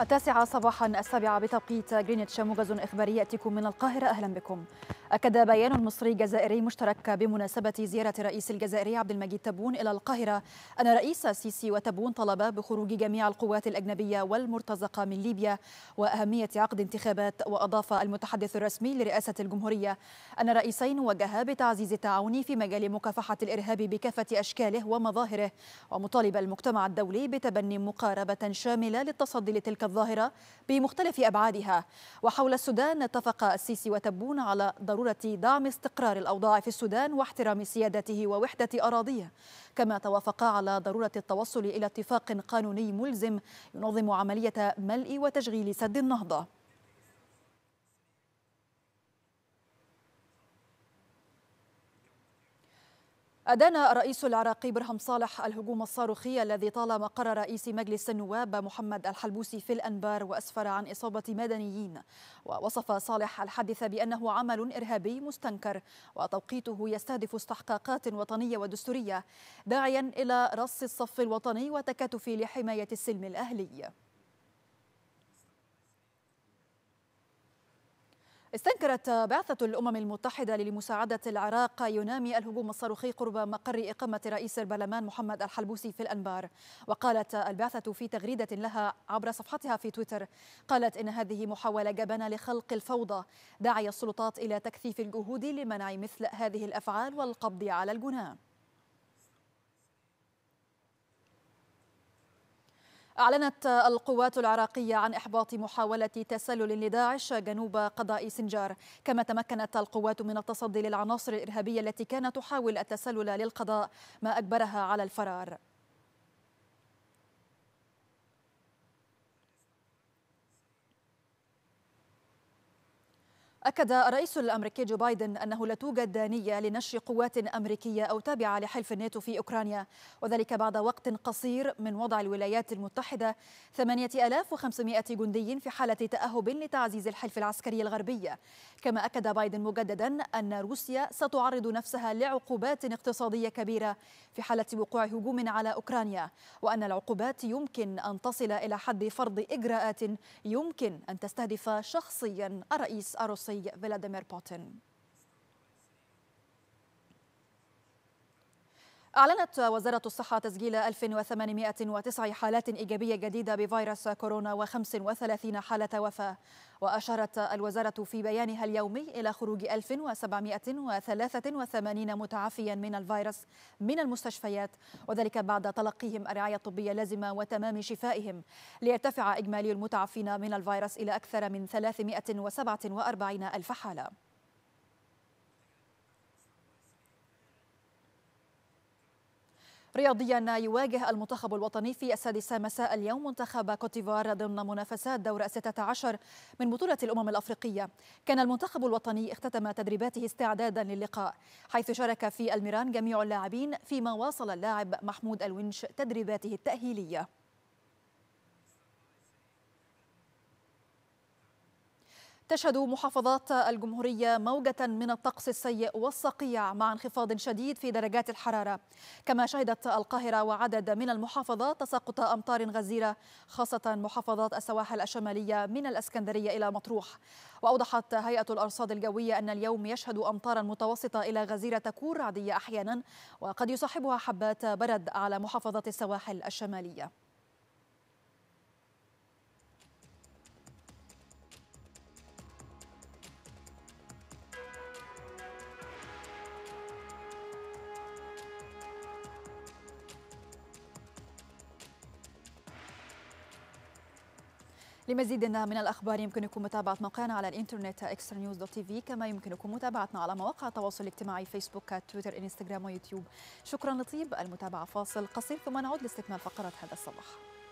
التاسعة صباحا السابعة بتوقيت جرينتش موجز إخباري يأتيكم من القاهرة أهلا بكم أكد بيان مصري جزائري مشترك بمناسبة زيارة رئيس الجزائري عبد المجيد تبون إلى القاهرة أن رئيس السيسي وتبون طلبا بخروج جميع القوات الأجنبية والمرتزقة من ليبيا وأهمية عقد انتخابات وأضاف المتحدث الرسمي لرئاسة الجمهورية أن الرئيسين وجها بتعزيز التعاون في مجال مكافحة الإرهاب بكافة أشكاله ومظاهره ومطالب المجتمع الدولي بتبني مقاربة شاملة للتصدي لتلك الظاهرة بمختلف أبعادها وحول السودان اتفق السيسي وتبون على ضرورة بضروره دعم استقرار الاوضاع في السودان واحترام سيادته ووحده اراضيه كما توافقا على ضروره التوصل الى اتفاق قانوني ملزم ينظم عمليه ملء وتشغيل سد النهضه أدان الرئيس العراقي برهم صالح الهجوم الصاروخي الذي طال مقر رئيس مجلس النواب محمد الحلبوسي في الأنبار وأسفر عن إصابة مدنيين ووصف صالح الحادث بأنه عمل إرهابي مستنكر وتوقيته يستهدف استحقاقات وطنية ودستورية داعيا إلى رص الصف الوطني وتكاتف لحماية السلم الأهلي استنكرت بعثة الأمم المتحدة لمساعدة العراق ينامي الهجوم الصاروخي قرب مقر إقامة رئيس البرلمان محمد الحلبوسي في الأنبار وقالت البعثة في تغريدة لها عبر صفحتها في تويتر قالت إن هذه محاولة جبنة لخلق الفوضى داعي السلطات إلى تكثيف الجهود لمنع مثل هذه الأفعال والقبض على الجناه أعلنت القوات العراقية عن إحباط محاولة تسلل لداعش جنوب قضاء سنجار كما تمكنت القوات من التصدي للعناصر الإرهابية التي كانت تحاول التسلل للقضاء ما أجبرها على الفرار أكد الرئيس الأمريكي جو بايدن أنه لا توجد نية لنشر قوات أمريكية أو تابعة لحلف الناتو في أوكرانيا وذلك بعد وقت قصير من وضع الولايات المتحدة 8500 جندي في حالة تأهب لتعزيز الحلف العسكري الغربي كما أكد بايدن مجددا أن روسيا ستعرض نفسها لعقوبات اقتصادية كبيرة في حالة وقوع هجوم على أوكرانيا وأن العقوبات يمكن أن تصل إلى حد فرض إجراءات يمكن أن تستهدف شخصيا الرئيس الروسي الروسي فلاديمير بوتين أعلنت وزارة الصحة تسجيل 1809 حالات إيجابية جديدة بفيروس كورونا و35 حالة وفاة وأشارت الوزارة في بيانها اليومي إلى خروج 1783 متعافيا من الفيروس من المستشفيات وذلك بعد تلقيهم الرعاية الطبية اللازمة وتمام شفائهم ليرتفع إجمالي المتعافين من الفيروس إلى أكثر من 347 ألف حالة رياضيا يواجه المنتخب الوطني في السادسة مساء اليوم منتخب كوتيفار ضمن منافسات دور 16 من بطولة الأمم الأفريقية كان المنتخب الوطني اختتم تدريباته استعدادا للقاء حيث شارك في الميران جميع اللاعبين فيما واصل اللاعب محمود الونش تدريباته التأهيلية تشهد محافظات الجمهورية موجة من الطقس السيء والصقيع مع انخفاض شديد في درجات الحرارة كما شهدت القاهرة وعدد من المحافظات تساقط أمطار غزيرة خاصة محافظات السواحل الشمالية من الأسكندرية إلى مطروح وأوضحت هيئة الأرصاد الجوية أن اليوم يشهد أمطارا متوسطة إلى غزيرة تكون رعدية أحيانا وقد يصاحبها حبات برد على محافظات السواحل الشمالية لمزيد من الأخبار يمكنكم متابعة موقعنا على الإنترنت اكسترا نيوز دوت تي في كما يمكنكم متابعتنا على مواقع التواصل الاجتماعي فيسبوك تويتر انستغرام ويوتيوب شكرا لطيب المتابعة فاصل قصير ثم نعود لاستكمال فقرات هذا الصباح